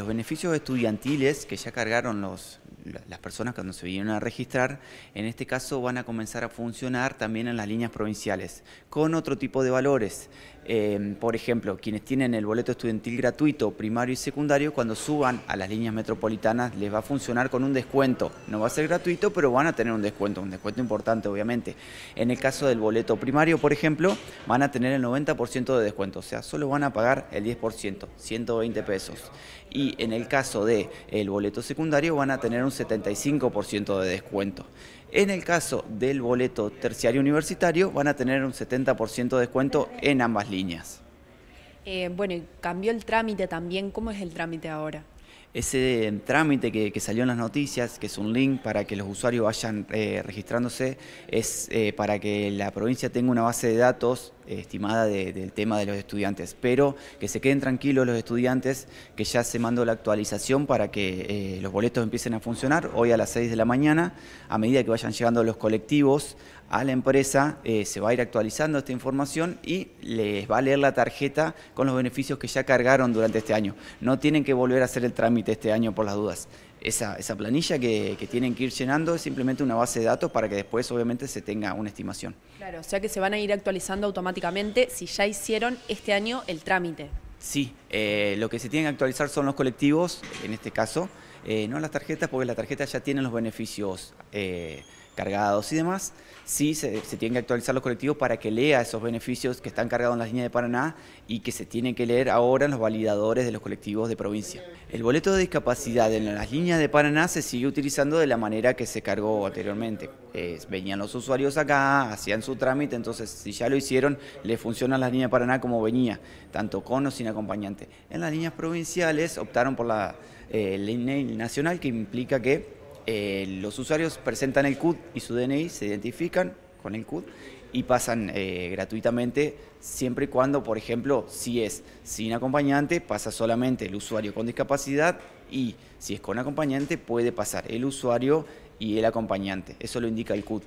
Los beneficios estudiantiles que ya cargaron los, las personas cuando se vinieron a registrar, en este caso van a comenzar a funcionar también en las líneas provinciales, con otro tipo de valores. Em, por ejemplo, quienes tienen el boleto estudiantil gratuito, primario y secundario, cuando suban a las líneas metropolitanas les va a funcionar con un descuento. No va a ser gratuito, pero van a tener un descuento, un descuento importante obviamente. En el caso del boleto primario, por ejemplo, van a tener el 90% de descuento, o sea, solo van a pagar el 10%, 120 pesos. Y en el caso del boleto secundario van a tener un 75% de descuento. En el caso del boleto terciario universitario van a tener un 70% de descuento en ambas líneas. Eh, bueno, cambió el trámite también. ¿Cómo es el trámite ahora? Ese trámite que, salió en las noticias, que es un link para que los usuarios vayan eh, registrándose, es eh, para que la provincia tenga una base de datos estimada del tema de los estudiantes. Pero que se queden tranquilos los estudiantes, que ya se mandó la actualización para que eh, los boletos empiecen a funcionar hoy a las 6 de la mañana. A medida que vayan llegando los colectivos a la empresa, eh, se va a ir actualizando esta información y les va a leer la tarjeta con los beneficios que ya cargaron durante este año. No tienen que volver a hacer el trámite este año por las dudas esa, planilla que, tienen que ir llenando es simplemente una base de datos para que después obviamente se tenga una estimación. Claro, o sea que se van a ir actualizando automáticamente si ya hicieron este año el trámite. Sí, eh, lo que se tienen que actualizar son los colectivos, en este caso, eh, no las tarjetas porque las tarjetas ya tienen los beneficios eh, cargados y demás, sí se, tienen que actualizar los colectivos para que lea esos beneficios que están cargados en las líneas de Paraná y que se tienen que leer ahora en los validadores de los colectivos de provincia. El boleto de discapacidad en las líneas de Paraná se sigue utilizando de la manera que se cargó anteriormente. venían los usuarios acá, hacían su trámite, entonces si ya lo hicieron, le funcionan las líneas de Paraná como venía, tanto con o sin acompañante. En las líneas provinciales optaron por la eh, el INEI nacional que implica que eh, los usuarios presentan el CUD y su DNI, se identifican con el CUD y pasan eh, gratuitamente siempre y cuando, por ejemplo, si es sin acompañante, pasa solamente el usuario con discapacidad y si es con acompañante puede pasar el usuario y el acompañante. Eso lo indica el CUD.